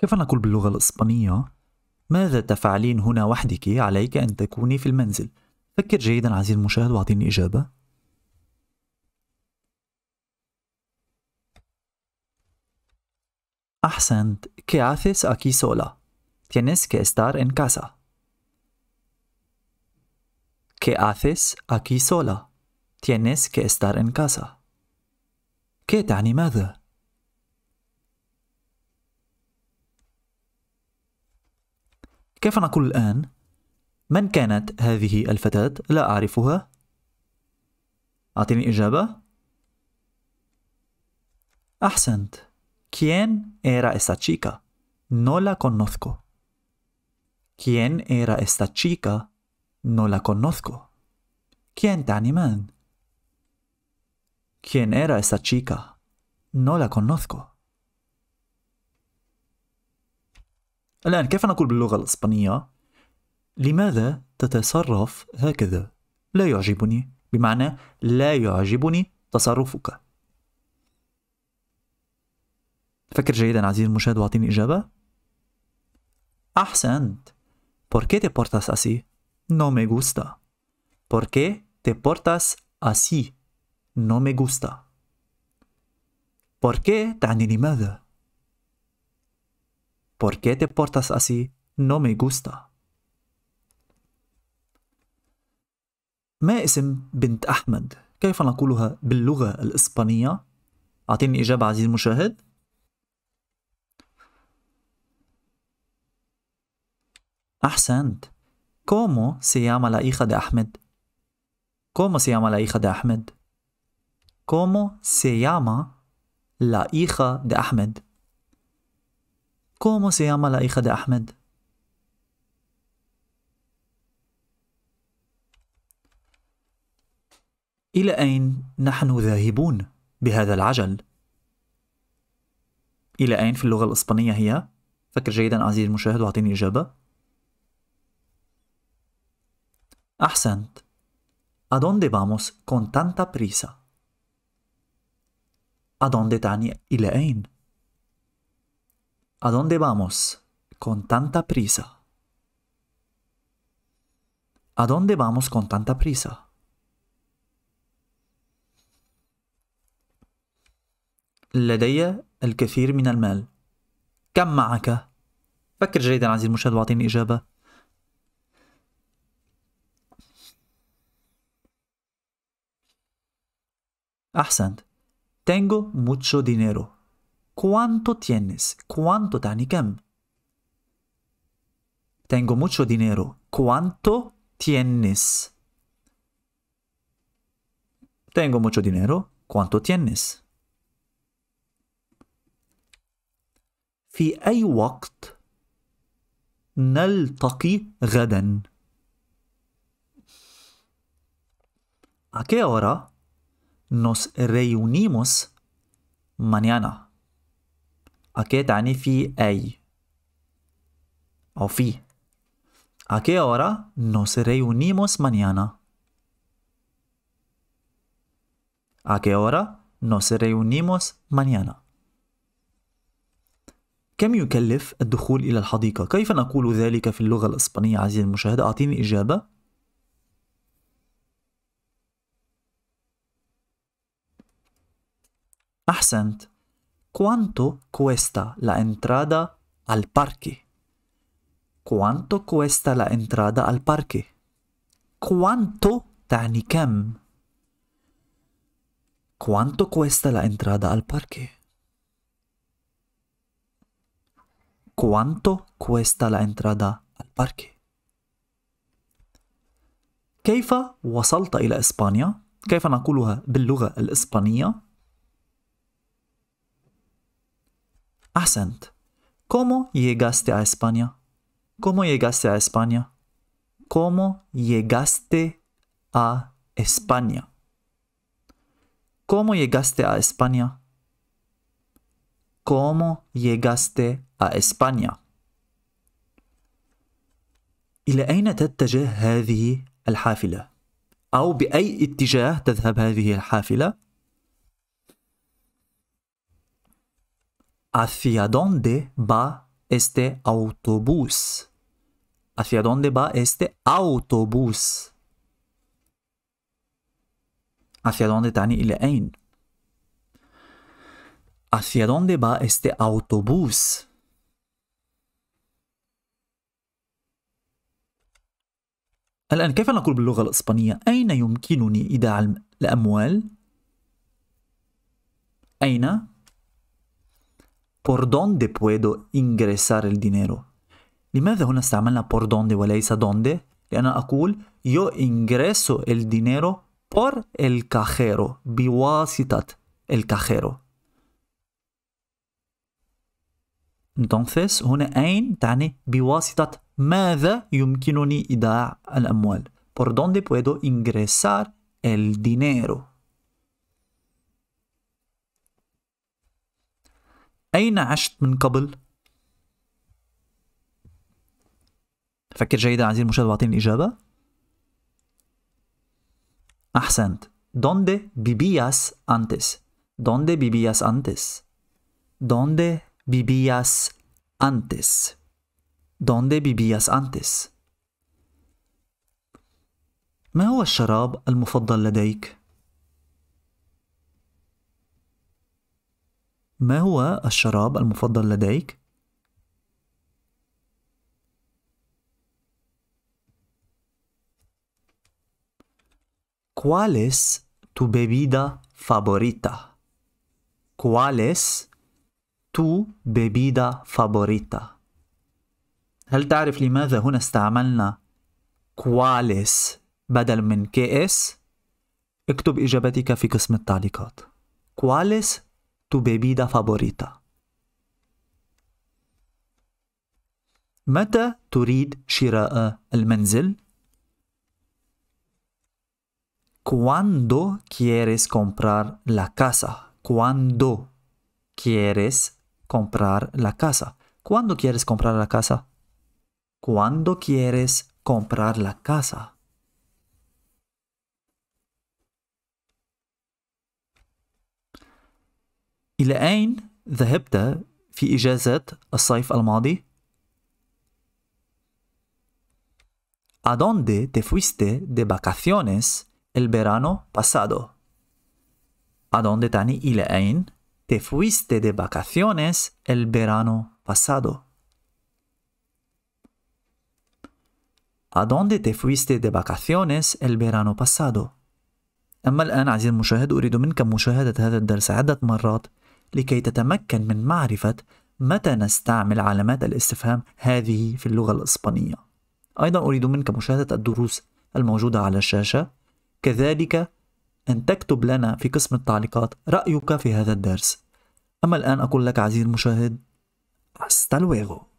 كيف نقول باللغة الإسبانية؟ ماذا تفعلين هنا وحدك؟ عليك أن تكوني في المنزل. فكر جيدا عزيزي المشاهد واعطيني إجابة. أحسنت. ¿qué haces aquí sola? Tienes que estar en casa. ¿Qué haces aquí sola? Tienes que estar en casa. ¿Qué تعني ماذا؟ كيف نقول الآن من كانت هذه الفتاة لا أعرفها أعطيني إجابة أحسنت ¿Quién era esta chica? No la conozco. ¿Quién era esta chica? No la conozco. ¿Quién تعني من؟ ¿Quién era esta chica? No la conozco. الآن كيف نقول باللغة الإسبانية لماذا تتصرف هكذا لا يعجبني بمعنى لا يعجبني تصرفك فكر جيدا عزيز المشاهد واعطيني إجابة أحسنت ¿Por qué te portas así? No me gusta. ¿Por qué te portas así? No me gusta. ¿Por qué تعني لماذا؟ ¿Por qué te portas así? No me gusta. ما اسم بنت أحمد؟ كيف نقولها باللغة الإسبانية؟ أعطيني إجابة عزيزي المشاهد أحسنت ¿Cómo se llama la hija de أحمد؟ ¿Cómo se llama la hija de أحمد؟ ¿Cómo se llama la hija de أحمد؟ ¿Cómo se llama la hija de Ahmed? إلى أين نحن ذاهبون بهذا العجل؟ إلى أين في اللغة الإسبانية هي؟ فكر جيدا عزيزي المشاهد وأعطيني إجابة. أحسنت. ¿A dónde vamos con tanta prisa؟ ¿A dónde تعني إلى أين؟ ¿A dónde vamos con tanta prisa? ¿A dónde vamos con tanta prisa? لدي الكثير من المال كم معك؟ فكر جيدا عزيزي المشاهد واعطيني إجابة أحسنت Tengo mucho dinero ¿Cuánto tienes? ¿Cuánto, tienes? Tengo mucho dinero. ¿Cuánto tienes? Tengo mucho dinero. ¿Cuánto tienes? في أي وقت نلتقي غدا؟ ¿A qué hora nos reunimos mañana? أكي تعني في أي أو في ¿A qué نوس nos reunimos mañana? ¿A qué ريونيموس nos reunimos mañana? كم يكلف الدخول إلى الحديقة؟ كيف نقول ذلك في اللغة الإسبانية عزيزي المشاهد؟ أعطيني إجابة. أحسنت. ¿Cuánto cuesta la entrada al parque? ¿Cuánto cuesta la entrada al parque? ¿Cuánto ¿Cuánto cuesta la entrada al parque? ¿Cuánto cuesta la entrada al parque? كيف وصلت إلى إسبانيا؟ كيف نقولها باللغة الإسبانية؟ Accent. ¿Cómo llegaste a España? ¿Cómo llegaste a España? ¿Cómo llegaste a España? ¿Cómo llegaste a España? ¿Cómo llegaste a España? إلى أين تتجه هذه الحافلة؟ أو بأي اتجاه تذهب هذه الحافلة؟ ¿Hacia dónde va este autobús? ¿Hacia dónde va este autobús? ¿Hacia dónde Tani el Lein? ¿Hacia dónde va este autobús? الآن كيف نقول باللغة الإسبانية أين يمكنني إيداع الأموال؟ أين por dónde puedo ingresar el dinero لماذا هنا استعملنا por dónde وليس dónde لأن أقول yo ingreso el dinero por el cajero بواسطة el cajero Entonces هنا أين تعني بواسطة ماذا يمكنني إيداع الأموال por dónde puedo ingresar el dinero أين عشت من قبل؟ فكر جيدا عزيزي المشاهد واعطيني الإجابة أحسنت دوندي بيبياس أنتس دوندي بيبياس أنتس دوندي بيبياس أنتس دوندي بيبياس أنتس ما هو الشراب المفضل لديك؟ ما هو الشراب المفضل لديك؟ ¿Cuál es tu bebida favorita? ¿Cuál es tu bebida favorita? هل تعرف لماذا هنا استعملنا كواليس بدل من كي اس؟ اكتب إجابتك في قسم التعليقات. es tu bebida favorita. متى تريد شراء المنزل؟ ¿Cuándo quieres comprar la casa? ¿Cuándo quieres comprar la casa? ¿Cuándo quieres comprar la casa? ¿Cuándo quieres comprar la casa? إلى أين ذهبت في إجازة الصيف الماضي؟ ¿A dónde te fuiste de vacaciones el verano pasado? ¿A dónde تعني إلى أين؟ Te fuiste de vacaciones el verano pasado. ¿A dónde te fuiste de vacaciones el verano pasado؟ أما الآن عزيزي المشاهد أريد منك مشاهدة هذا الدرس عدة مرات لكي تتمكن من معرفة متى نستعمل علامات الاستفهام هذه في اللغة الإسبانية. أيضا أريد منك مشاهدة الدروس الموجودة على الشاشة، كذلك أن تكتب لنا في قسم التعليقات رأيك في هذا الدرس. أما الآن أقول لك عزيزي المشاهد، hasta luego.